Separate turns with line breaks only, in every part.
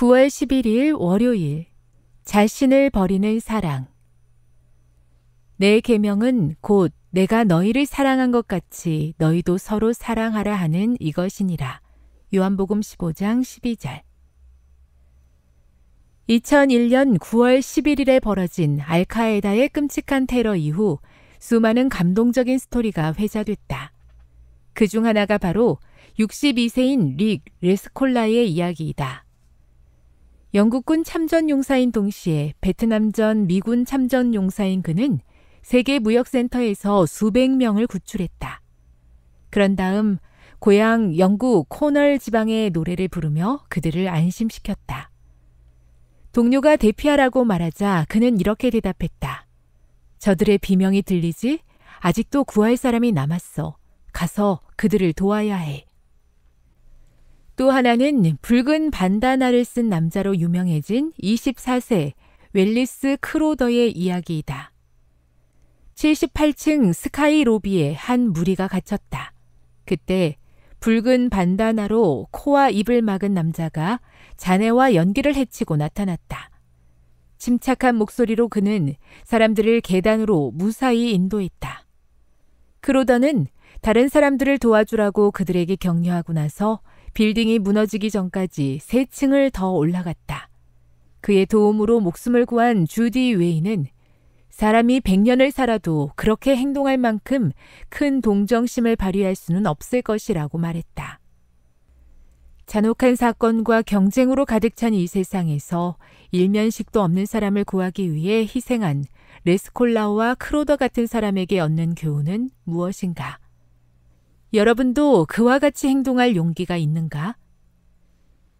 9월 11일 월요일 자신을 버리는 사랑 내 계명은 곧 내가 너희를 사랑한 것 같이 너희도 서로 사랑하라 하는 이것이니라. 요한복음 15장 12절 2001년 9월 11일에 벌어진 알카에다의 끔찍한 테러 이후 수많은 감동적인 스토리가 회자됐다. 그 중 하나가 바로 62세인 릭 레스콜라의 이야기이다. 영국군 참전용사인 동시에 베트남전 미군 참전용사인 그는 세계무역센터에서 수백 명을 구출했다. 그런 다음 고향 영국 코널 지방의 노래를 부르며 그들을 안심시켰다. 동료가 대피하라고 말하자 그는 이렇게 대답했다. 저들의 비명이 들리지? 아직도 구할 사람이 남았어. 가서 그들을 도와야 해. 또 하나는 붉은 반다나를 쓴 남자로 유명해진 24세 웰리스 크로더의 이야기이다. 78층 스카이 로비에 한 무리가 갇혔다. 그때 붉은 반다나로 코와 입을 막은 남자가 자네와 연기를 해치고 나타났다. 침착한 목소리로 그는 사람들을 계단으로 무사히 인도했다. 크로더는 다른 사람들을 도와주라고 그들에게 격려하고 나서 빌딩이 무너지기 전까지 세 층을 더 올라갔다. 그의 도움으로 목숨을 구한 주디 웨이는 사람이 100년을 살아도 그렇게 행동할 만큼 큰 동정심을 발휘할 수는 없을 것이라고 말했다. 잔혹한 사건과 경쟁으로 가득 찬 이 세상에서 일면식도 없는 사람을 구하기 위해 희생한 레스콜라와 크로더 같은 사람에게 얻는 교훈은 무엇인가? 여러분도 그와 같이 행동할 용기가 있는가?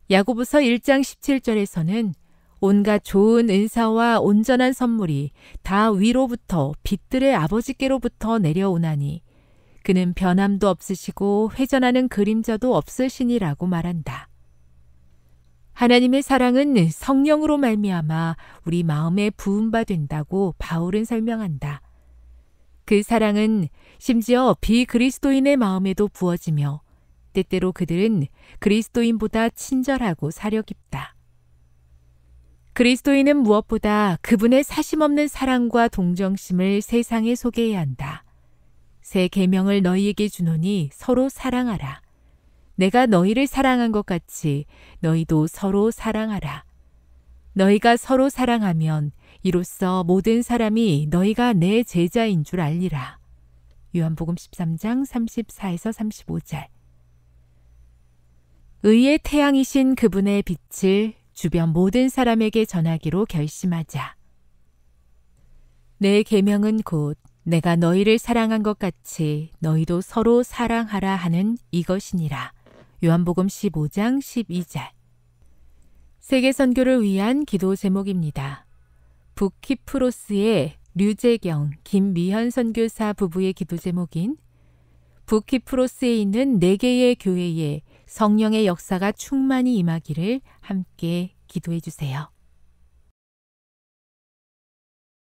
야고보서 1장 17절에서는 온갖 좋은 은사와 온전한 선물이 다 위로부터 빛들의 아버지께로부터 내려오나니 그는 변함도 없으시고 회전하는 그림자도 없으시니라고 말한다. 하나님의 사랑은 성령으로 말미암아 우리 마음에 부음바 된다고 바울은 설명한다. 그 사랑은 심지어 비그리스도인의 마음에도 부어지며 때때로 그들은 그리스도인보다 친절하고 사려 깊다. 그리스도인은 무엇보다 그분의 사심없는 사랑과 동정심을 세상에 소개해야 한다. 새 계명을 너희에게 주노니 서로 사랑하라. 내가 너희를 사랑한 것 같이 너희도 서로 사랑하라. 너희가 서로 사랑하면 이로써 모든 사람이 너희가 내 제자인 줄 알리라. 요한복음 13장 34에서 35절. 의의 태양이신 그분의 빛을 주변 모든 사람에게 전하기로 결심하자. 내 계명은 곧 내가 너희를 사랑한 것 같이 너희도 서로 사랑하라 하는 이것이니라. 요한복음 15장 12절. 세계 선교를 위한 기도 제목입니다. 북키프로스의 류재경, 김미현 선교사 부부의 기도 제목인 북키프로스에 있는 네 개의 교회에 성령의 역사가 충만히 임하기를 함께 기도해 주세요.